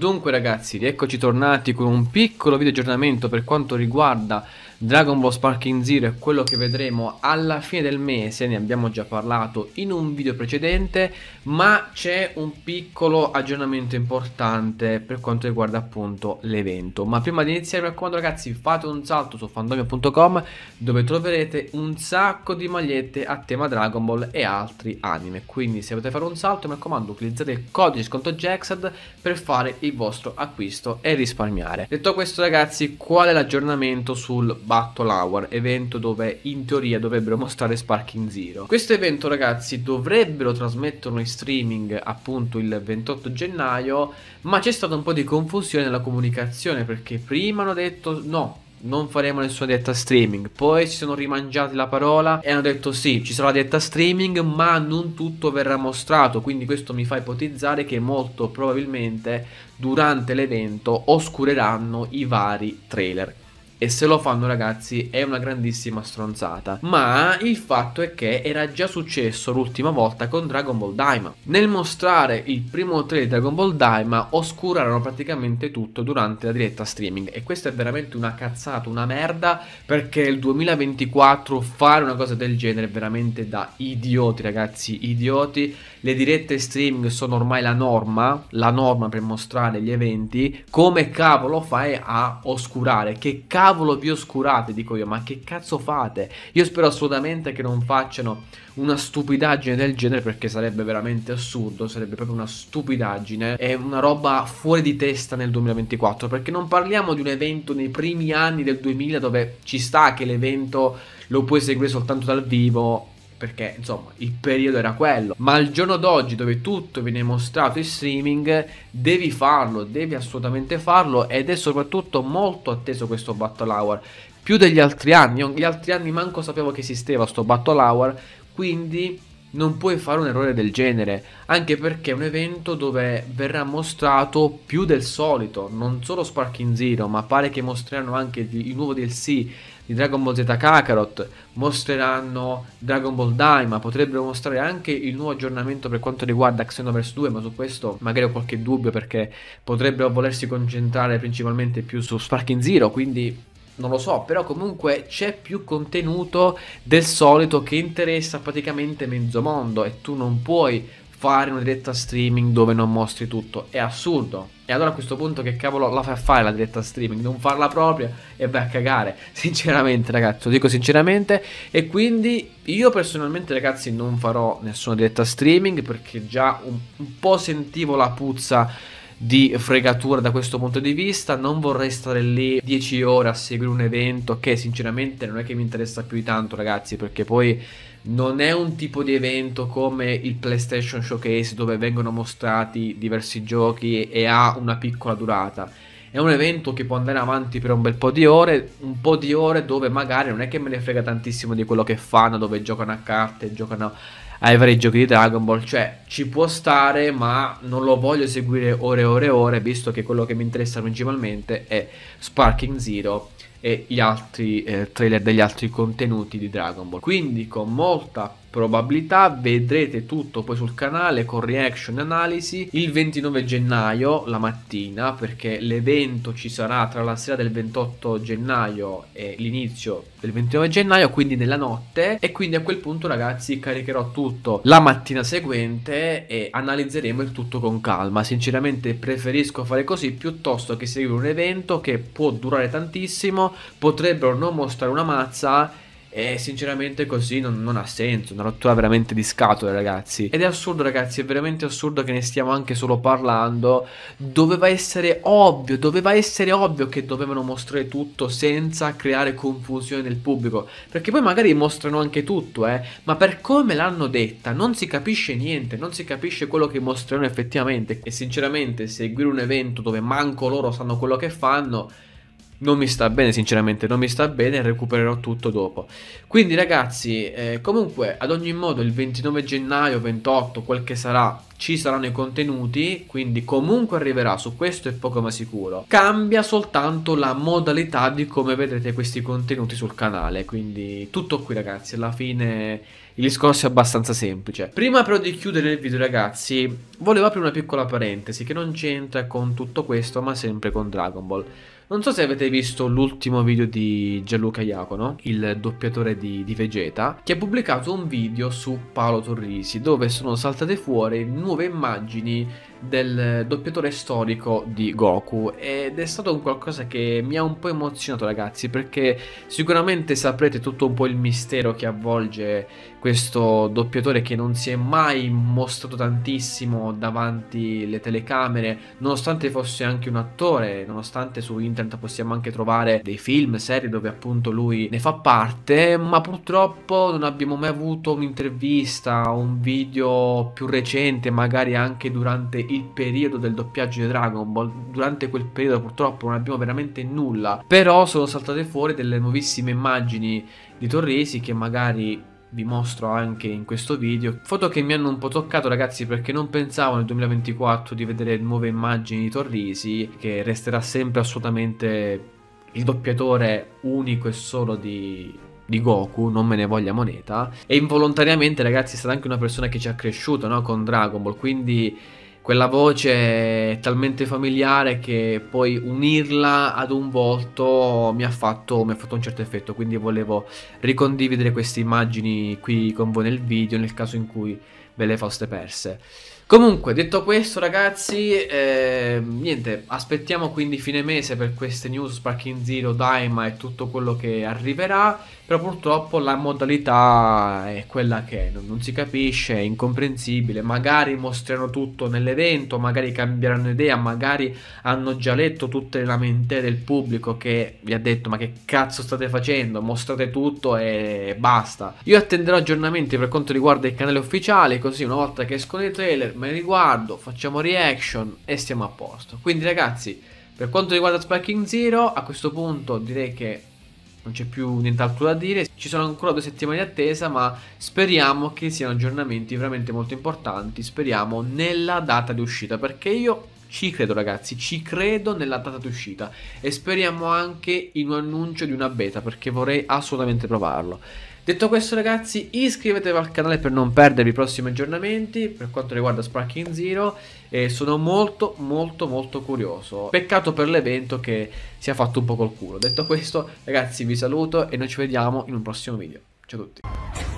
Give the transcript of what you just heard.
Dunque ragazzi, eccoci tornati con un piccolo video aggiornamento per quanto riguarda Dragon Ball Sparking Zero è quello che vedremo alla fine del mese, ne abbiamo già parlato in un video precedente, ma c'è un piccolo aggiornamento importante per quanto riguarda appunto l'evento. Ma prima di iniziare mi raccomando ragazzi fate un salto su fandomia.com dove troverete un sacco di magliette a tema Dragon Ball e altri anime, quindi se volete fare un salto mi raccomando utilizzate il codice sconto Jaxad per fare il vostro acquisto e risparmiare. Detto questo ragazzi, qual è l'aggiornamento sul Battle Hour, evento dove in teoria dovrebbero mostrare Spark in Zero. Questo evento ragazzi dovrebbero trasmetterlo in streaming appunto il 28 gennaio, ma c'è stata un po' di confusione nella comunicazione perché prima hanno detto no, non faremo nessuna dieta streaming. Poi si sono rimangiati la parola e hanno detto sì, ci sarà la dieta streaming, ma non tutto verrà mostrato. Quindi questo mi fa ipotizzare che molto probabilmente durante l'evento oscureranno i vari trailer e se lo fanno ragazzi è una grandissima stronzata. Ma il fatto è che era già successo l'ultima volta con Dragon Ball Daima. Nel mostrare il primo trailer di Dragon Ball Daima oscurarono praticamente tutto durante la diretta streaming e questa è veramente una cazzata, una merda perché il 2024 fare una cosa del genere è veramente da idioti ragazzi, idioti. Le dirette streaming sono ormai la norma, la norma per mostrare gli eventi. Come cavolo fai a oscurare? Che cavolo cavolo vi oscurate? Dico io, ma che cazzo fate? Io spero assolutamente che non facciano una stupidaggine del genere perché sarebbe veramente assurdo, sarebbe proprio una stupidaggine e una roba fuori di testa nel 2024 perché non parliamo di un evento nei primi anni del 2000 dove ci sta che l'evento lo puoi seguire soltanto dal vivo perché insomma il periodo era quello. Ma al giorno d'oggi dove tutto viene mostrato in streaming, devi farlo, devi assolutamente farlo ed è soprattutto molto atteso questo Battle Hour. Più degli altri anni, gli altri anni manco sapevo che esisteva sto Battle Hour, quindi non puoi fare un errore del genere, anche perché è un evento dove verrà mostrato più del solito, non solo Spark Zero, ma pare che mostreranno anche il nuovo DLC di Dragon Ball Z Kakarot, mostreranno Dragon Ball ma potrebbero mostrare anche il nuovo aggiornamento per quanto riguarda Xenoverse 2, ma su questo magari ho qualche dubbio perché potrebbero volersi concentrare principalmente più su Sparking Zero, quindi non lo so, però comunque c'è più contenuto del solito che interessa praticamente mezzo mondo e tu non puoi fare una diretta streaming dove non mostri tutto. È assurdo. E allora a questo punto che cavolo la fai a fare la diretta streaming? Non farla propria e vai a cagare. Sinceramente ragazzi, lo dico sinceramente. E quindi io personalmente ragazzi non farò nessuna diretta streaming perché già un, un po' sentivo la puzza di fregatura da questo punto di vista. Non vorrei stare lì 10 ore a seguire un evento che sinceramente non è che mi interessa più di tanto, ragazzi, perché poi non è un tipo di evento come il PlayStation Showcase dove vengono mostrati diversi giochi e, e ha una piccola durata. È un evento che può andare avanti per un bel po' di ore, un po' di ore dove magari non è che me ne frega tantissimo di quello che fanno, dove giocano a carte, giocano ai vari giochi di Dragon Ball, cioè ci può stare, ma non lo voglio seguire ore e ore e ore, visto che quello che mi interessa principalmente è Sparking Zero e gli altri eh, trailer degli altri contenuti di Dragon Ball. Quindi con molta probabilità vedrete tutto poi sul canale con reaction e analisi il 29 gennaio la mattina perché l'evento ci sarà tra la sera del 28 gennaio e l'inizio del 29 gennaio quindi nella notte e quindi a quel punto ragazzi caricherò tutto la mattina seguente e analizzeremo il tutto con calma sinceramente preferisco fare così piuttosto che seguire un evento che può durare tantissimo potrebbero non mostrare una mazza e sinceramente così non, non, ha senso, una rottura veramente di scatole ragazzi. Ed è assurdo ragazzi, è veramente assurdo che ne stiamo anche solo parlando. Doveva essere ovvio, doveva essere ovvio che dovevano mostrare tutto senza creare confusione nel pubblico. Perché poi magari mostrano anche tutto, eh. Ma per come l'hanno detta non si capisce niente, non si capisce quello che mostrano effettivamente. E sinceramente seguire un evento dove manco loro sanno quello che fanno non mi sta bene sinceramente, non mi sta bene, recupererò tutto dopo. Quindi ragazzi, eh, comunque ad ogni modo il 29 gennaio, 28, quel che sarà, ci saranno i contenuti, quindi comunque arriverà, su questo è poco ma sicuro. Cambia soltanto la modalità di come vedrete questi contenuti sul canale, quindi tutto qui ragazzi, alla fine il discorso è abbastanza semplice. Prima però di chiudere il video ragazzi, volevo aprire una piccola parentesi che non c'entra con tutto questo ma sempre con Dragon Ball. Non so se avete visto l'ultimo video di Gianluca Iacono, il doppiatore di, di, Vegeta, che ha pubblicato un video su Paolo Torrisi dove sono saltate fuori nuove immagini del doppiatore storico di Goku ed è stato un qualcosa che mi ha un po' emozionato ragazzi perché sicuramente saprete tutto un po' il mistero che avvolge questo doppiatore che non si è mai mostrato tantissimo davanti le telecamere nonostante fosse anche un attore nonostante su internet possiamo anche trovare dei film, serie dove appunto lui ne fa parte ma purtroppo non abbiamo mai avuto un'intervista un video più recente magari anche durante il periodo del doppiaggio di Dragon Ball. Durante quel periodo purtroppo non abbiamo veramente nulla, però sono saltate fuori delle nuovissime immagini di Torresi che magari vi mostro anche in questo video foto che mi hanno un po' toccato ragazzi perché non pensavo nel 2024 di vedere nuove immagini di Torresi che resterà sempre assolutamente il doppiatore unico e solo di, di Goku, non me ne voglia moneta. E involontariamente, ragazzi, è stata anche una persona che ci ha cresciuto no? con Dragon Ball. Quindi quella voce è talmente familiare che poi unirla ad un volto mi ha, fatto, mi ha fatto, un certo effetto, quindi volevo ricondividere queste immagini qui con voi nel video nel caso in cui ve le foste perse. Comunque, detto questo ragazzi, eh, niente, aspettiamo quindi fine mese per queste news, Sparking Zero, Daima e tutto quello che arriverà però purtroppo la modalità è quella che è, non, non si capisce, è incomprensibile, magari mostrano tutto nell'evento, magari cambieranno idea, magari hanno già letto tutte le lamentele del pubblico che vi ha detto ma che cazzo state facendo, mostrate tutto e basta. Io attenderò aggiornamenti per quanto riguarda il canale ufficiale, così una volta che escono i trailer me li riguardo, facciamo reaction e stiamo a posto. Quindi ragazzi, per quanto riguarda Sparking Zero, a questo punto direi che non c'è più nient'altro da dire. Ci sono ancora due settimane di attesa, ma speriamo che siano aggiornamenti veramente molto importanti. Speriamo nella data di uscita, perché io ci credo ragazzi, ci credo nella data di uscita e speriamo anche in un annuncio di una beta perché vorrei assolutamente provarlo. Detto questo ragazzi iscrivetevi al canale per non perdervi i prossimi aggiornamenti per quanto riguarda Sparking Zero e sono molto molto molto curioso. Peccato per l'evento che si è fatto un po' col culo. Detto questo ragazzi vi saluto e noi ci vediamo in un prossimo video. Ciao a tutti.